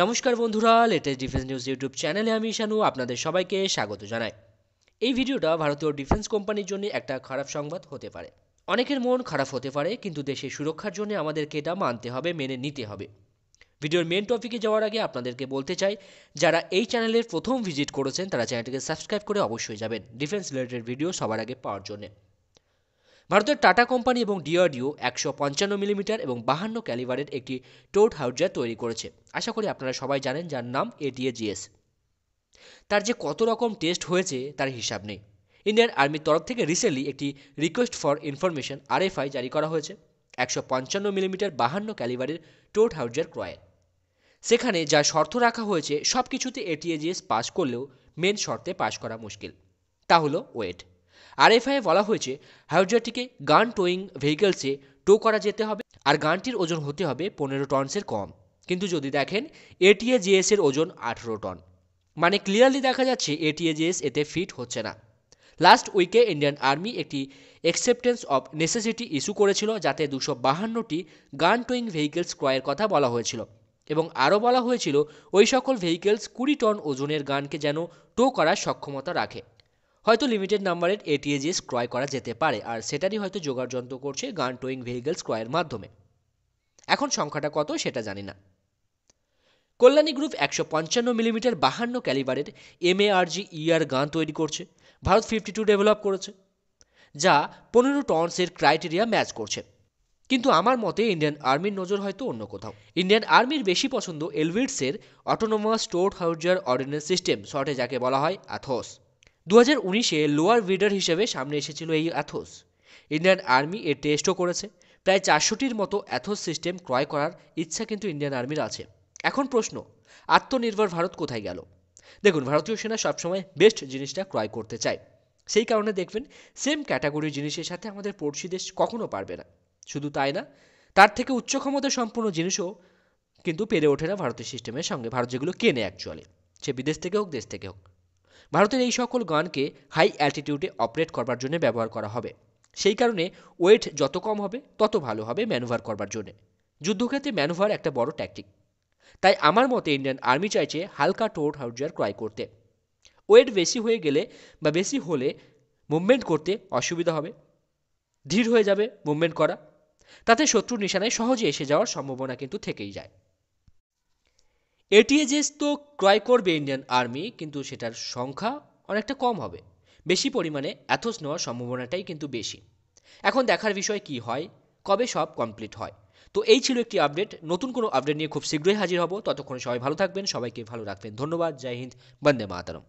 নমস্কার বন্ধুরা latest defence news YouTube চ্যানেলে আমি ইশানু আপনাদের সবাইকে স্বাগত জানাই এই ভিডিওটা ভারতীয় ডিফেন্স কোম্পানির জন্য একটা খারাপ সংবাদ হতে পারে অনেকের মন খারাপ হতে পারে কিন্তু দেশের সুরক্ষার জন্য আমাদেরকে এটা মানতে হবে মেনে নিতে হবে ভিডিওর মেন টপিকে যাওয়ার আগে আপনাদেরকে বলতে চাই যারা এই চ্যানেলের প্রথম ভিজিট করেছেন তারা চ্যানেলটিকে সাবস্ক্রাইব করে অবশ্যই যাবেন ডিফেন্স রিলেটেড ভিডিও সবার আগে পাওয়ার জন্য ভারতের টাটা কোম্পানি এবং ডিআরডিও একশো পঞ্চান্ন মিলিমিটার এবং বাহান্ন ক্যালিভারের একটি টোট হাউজার তৈরি করেছে আশা করি আপনারা সবাই জানেন যার নাম এটিএজিএস তার যে কত রকম টেস্ট হয়েছে তার হিসাব নেই ইন্ডিয়ান আর্মির তরফ থেকে রিসেন্টলি একটি রিকোয়েস্ট ফর ইনফরমেশন আরএফআই জারি করা হয়েছে একশো পঞ্চান্ন মিলিমিটার বাহান্ন ক্যালিভারের টোট হাউজার ক্রয়ের সেখানে যা শর্ত রাখা হয়েছে সব কিছুতে এটিএজিএস পাস করলেও মেন শর্তে পাস করা মুশকিল তা হলো ওয়েট আরএফআইয়ে বলা হয়েছে হাইড্রাটিকে গান টোয়িং ভেহিকলসে টো করা যেতে হবে আর গানটির ওজন হতে হবে পনেরো টনসের কম কিন্তু যদি দেখেন জিএস এর ওজন আঠেরো টন মানে ক্লিয়ারলি দেখা যাচ্ছে এটিএজিএস এতে ফিট হচ্ছে না লাস্ট উইকে ইন্ডিয়ান আর্মি একটি অ্যাকসেপ্টেন্স অব নেসেসিটি ইস্যু করেছিল যাতে দুশো বাহান্নটি গান টোয়িং ভেহিকেলস ক্রয়ের কথা বলা হয়েছিল এবং আরও বলা হয়েছিল ওই সকল ভেহিকেলস কুড়ি টন ওজনের গানকে যেন টো করার সক্ষমতা রাখে হয়তো লিমিটেড নাম্বারের এটিএজিএস ক্রয় করা যেতে পারে আর সেটারই হয়তো জোগাড় যন্ত্র করছে গান টোয়িং ভেহিকেলস ক্রয়ের মাধ্যমে এখন সংখ্যাটা কত সেটা জানি না কল্যাণী গ্রুপ একশো পঞ্চান্ন মিলিমিটার বাহান্ন ক্যালিবারের এমএআরজি ইয়ার গান তৈরি করছে ভারত ফিফটি টু ডেভেলপ করেছে যা পনেরো টনসের ক্রাইটেরিয়া ম্যাচ করছে কিন্তু আমার মতে ইন্ডিয়ান আর্মির নজর হয়তো অন্য কোথাও ইন্ডিয়ান আর্মির বেশি পছন্দ এলভিডসের অটোনোমাস স্টোর হাউজার অর্ডিন্যান্স সিস্টেম শর্টে যাকে বলা হয় আথস দু হাজার উনিশে লোয়ার ব্রিডার হিসেবে সামনে এসেছিল এই অ্যাথোস ইন্ডিয়ান আর্মি এর টেস্টও করেছে প্রায় চারশোটির মতো অ্যাথোস সিস্টেম ক্রয় করার ইচ্ছা কিন্তু ইন্ডিয়ান আর্মির আছে এখন প্রশ্ন আত্মনির্ভর ভারত কোথায় গেল দেখুন ভারতীয় সেনা সবসময় বেস্ট জিনিসটা ক্রয় করতে চায় সেই কারণে দেখবেন সেম ক্যাটাগরির জিনিসের সাথে আমাদের পড়শি দেশ কখনো পারবে না শুধু তাই না তার থেকে উচ্চ ক্ষমতা সম্পন্ন জিনিসও কিন্তু পেরে ওঠে না ভারতীয় সিস্টেমের সঙ্গে ভারত যেগুলো কেনে অ্যাকচুয়ালি সে বিদেশ থেকে হোক দেশ থেকে হোক ভারতের এই সকল গানকে হাই অ্যাল্টিটিউডে অপারেট করবার জন্য ব্যবহার করা হবে সেই কারণে ওয়েট যত কম হবে তত ভালো হবে ম্যানুভার করবার জন্য যুদ্ধক্ষেত্রে ম্যানুভার একটা বড় ট্যাকটিক তাই আমার মতে ইন্ডিয়ান আর্মি চাইছে হালকা টোর হাউজার ক্রয় করতে ওয়েট বেশি হয়ে গেলে বা বেশি হলে মুভমেন্ট করতে অসুবিধা হবে ধীর হয়ে যাবে মুভমেন্ট করা তাতে শত্রুর নিশানায় সহজে এসে যাওয়ার সম্ভাবনা কিন্তু থেকেই যায় এটিএজেস তো ক্রয় করবে ইন্ডিয়ান আর্মি কিন্তু সেটার সংখ্যা অনেকটা কম হবে বেশি পরিমাণে অ্যাথোস নেওয়ার সম্ভাবনাটাই কিন্তু বেশি এখন দেখার বিষয় কি হয় কবে সব কমপ্লিট হয় তো এই ছিল একটি আপডেট নতুন কোনো আপডেট নিয়ে খুব শীঘ্রই হাজির হব ততক্ষণ সবাই ভালো থাকবেন সবাইকে ভালো রাখবেন ধন্যবাদ জয় হিন্দ বন্দে মাতারম